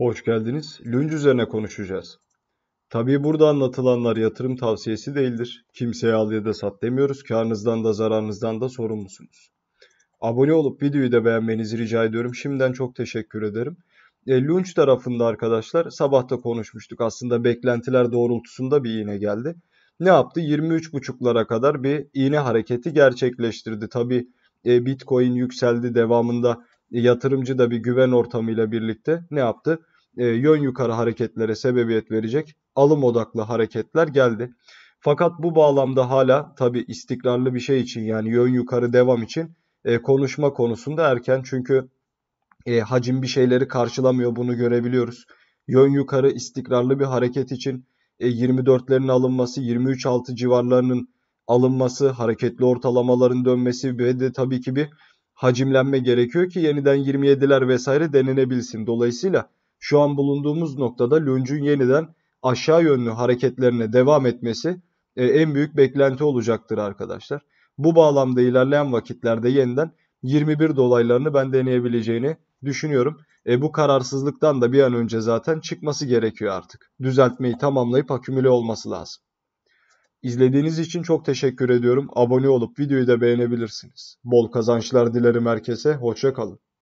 Hoş geldiniz. Lünc üzerine konuşacağız. Tabii burada anlatılanlar yatırım tavsiyesi değildir. Kimseye al ya da sat demiyoruz. Karnınızdan da zararınızdan da sorumlusunuz. Abone olup videoyu da beğenmenizi rica ediyorum. Şimdiden çok teşekkür ederim. E, Lunch tarafında arkadaşlar sabahta konuşmuştuk. Aslında beklentiler doğrultusunda bir iğne geldi. Ne yaptı? 23.5'lara kadar bir iğne hareketi gerçekleştirdi. Tabi e, Bitcoin yükseldi devamında e, yatırımcı da bir güven ortamıyla birlikte ne yaptı? e, yön yukarı hareketlere sebebiyet verecek alım odaklı hareketler geldi. Fakat bu bağlamda hala tabi istikrarlı bir şey için yani yön yukarı devam için e, konuşma konusunda erken. Çünkü e, hacim bir şeyleri karşılamıyor bunu görebiliyoruz. Yön yukarı istikrarlı bir hareket için e, 24'lerin alınması, 23.6 civarlarının alınması, hareketli ortalamaların dönmesi ve de tabii ki bir hacimlenme gerekiyor ki yeniden 27'ler vesaire denenebilsin. Dolayısıyla şu an bulunduğumuz noktada lüncün yeniden aşağı yönlü hareketlerine devam etmesi e, en büyük beklenti olacaktır arkadaşlar. Bu bağlamda ilerleyen vakitlerde yeniden 21 dolaylarını ben deneyebileceğini düşünüyorum. E, bu kararsızlıktan da bir an önce zaten çıkması gerekiyor artık. Düzeltmeyi tamamlayıp akümüle olması lazım. İzlediğiniz için çok teşekkür ediyorum. Abone olup videoyu da beğenebilirsiniz. Bol kazançlar dilerim herkese. Hoşça kalın.